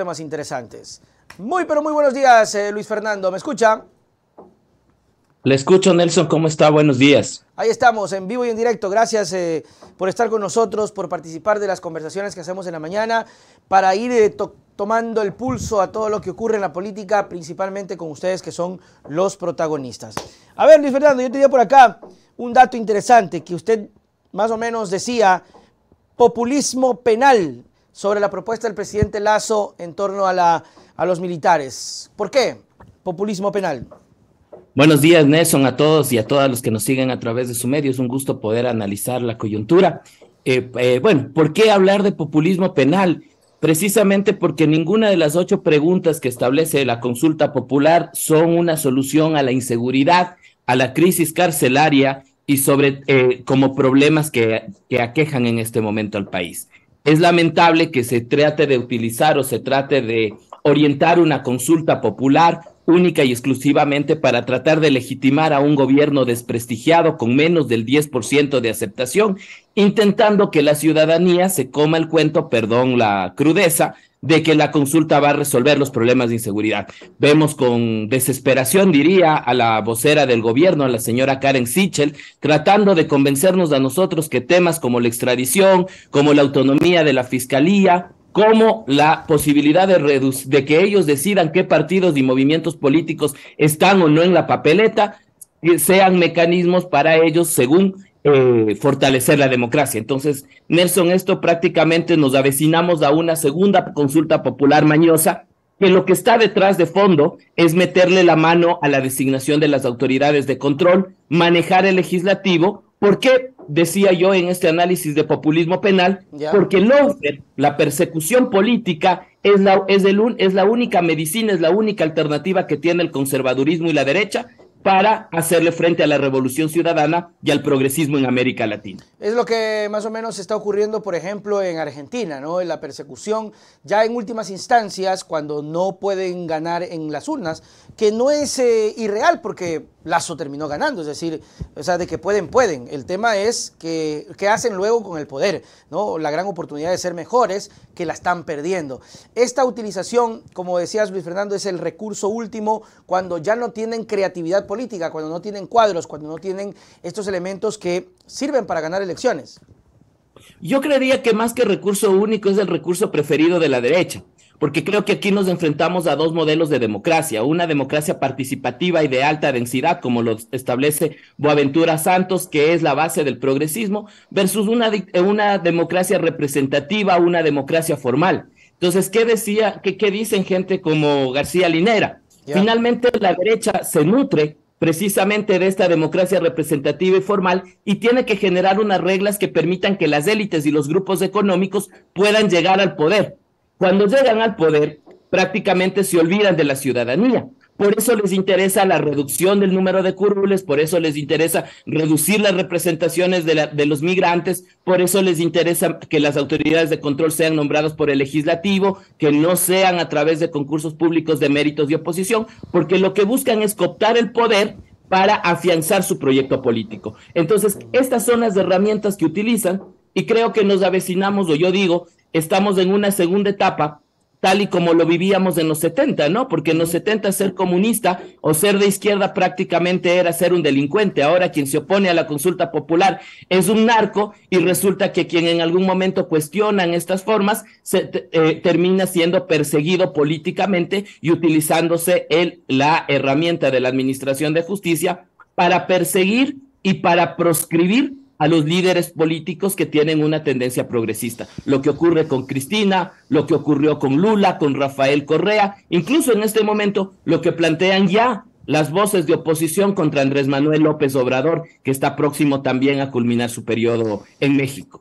temas interesantes. Muy, pero muy buenos días, eh, Luis Fernando. ¿Me escucha? Le escucho, Nelson. ¿Cómo está? Buenos días. Ahí estamos, en vivo y en directo. Gracias eh, por estar con nosotros, por participar de las conversaciones que hacemos en la mañana, para ir eh, tomando el pulso a todo lo que ocurre en la política, principalmente con ustedes que son los protagonistas. A ver, Luis Fernando, yo tenía por acá un dato interesante que usted más o menos decía, populismo penal sobre la propuesta del presidente Lazo en torno a, la, a los militares. ¿Por qué? Populismo penal. Buenos días, Nelson, a todos y a todas los que nos siguen a través de su medio. Es un gusto poder analizar la coyuntura. Eh, eh, bueno, ¿por qué hablar de populismo penal? Precisamente porque ninguna de las ocho preguntas que establece la consulta popular son una solución a la inseguridad, a la crisis carcelaria y sobre eh, como problemas que, que aquejan en este momento al país es lamentable que se trate de utilizar o se trate de orientar una consulta popular única y exclusivamente para tratar de legitimar a un gobierno desprestigiado con menos del 10% de aceptación, intentando que la ciudadanía se coma el cuento, perdón la crudeza, de que la consulta va a resolver los problemas de inseguridad. Vemos con desesperación, diría, a la vocera del gobierno, a la señora Karen Sichel, tratando de convencernos a nosotros que temas como la extradición, como la autonomía de la fiscalía, como la posibilidad de, de que ellos decidan qué partidos y movimientos políticos están o no en la papeleta, sean mecanismos para ellos según eh, fortalecer la democracia. Entonces, Nelson, esto prácticamente nos avecinamos a una segunda consulta popular mañosa, que lo que está detrás de fondo es meterle la mano a la designación de las autoridades de control, manejar el legislativo, porque decía yo en este análisis de populismo penal, porque el la persecución política, es la, es, el, es la única medicina, es la única alternativa que tiene el conservadurismo y la derecha para hacerle frente a la revolución ciudadana y al progresismo en América Latina. Es lo que más o menos está ocurriendo, por ejemplo, en Argentina, ¿no? En la persecución, ya en últimas instancias, cuando no pueden ganar en las urnas, que no es eh, irreal, porque Lazo terminó ganando, es decir, o sea, de que pueden, pueden. El tema es que, qué hacen luego con el poder, ¿no? La gran oportunidad de ser mejores que la están perdiendo. Esta utilización, como decías Luis Fernando, es el recurso último cuando ya no tienen creatividad política, cuando no tienen cuadros, cuando no tienen estos elementos que sirven para ganar elecciones. Yo creería que más que recurso único es el recurso preferido de la derecha porque creo que aquí nos enfrentamos a dos modelos de democracia, una democracia participativa y de alta densidad, como lo establece Boaventura Santos, que es la base del progresismo, versus una, eh, una democracia representativa, una democracia formal. Entonces, ¿qué decía, qué, dicen gente como García Linera? Finalmente, la derecha se nutre precisamente de esta democracia representativa y formal y tiene que generar unas reglas que permitan que las élites y los grupos económicos puedan llegar al poder. Cuando llegan al poder, prácticamente se olvidan de la ciudadanía. Por eso les interesa la reducción del número de curules, por eso les interesa reducir las representaciones de, los migrantes, por eso les interesa que las autoridades de control sean nombradas por el legislativo, que no sean a través de concursos públicos de méritos de oposición, porque lo que buscan es cooptar el poder para afianzar su proyecto político. Entonces, estas son las herramientas que utilizan y creo que nos avecinamos, o yo digo, estamos en una segunda etapa, tal y como lo vivíamos en los 70, ¿no? Porque en los 70 ser comunista o ser de izquierda prácticamente era ser un delincuente. Ahora quien se opone a la consulta popular es un narco y resulta que quien en algún momento en estas formas se, eh, termina siendo perseguido políticamente y utilizándose la herramienta de la Administración de Justicia para perseguir y para proscribir a los líderes políticos que tienen una tendencia progresista. Lo que ocurre con Cristina, lo que ocurrió con Lula, con Rafael Correa, incluso en este momento lo que plantean ya las voces de oposición contra Andrés Manuel López Obrador, que está próximo también a culminar su periodo en México.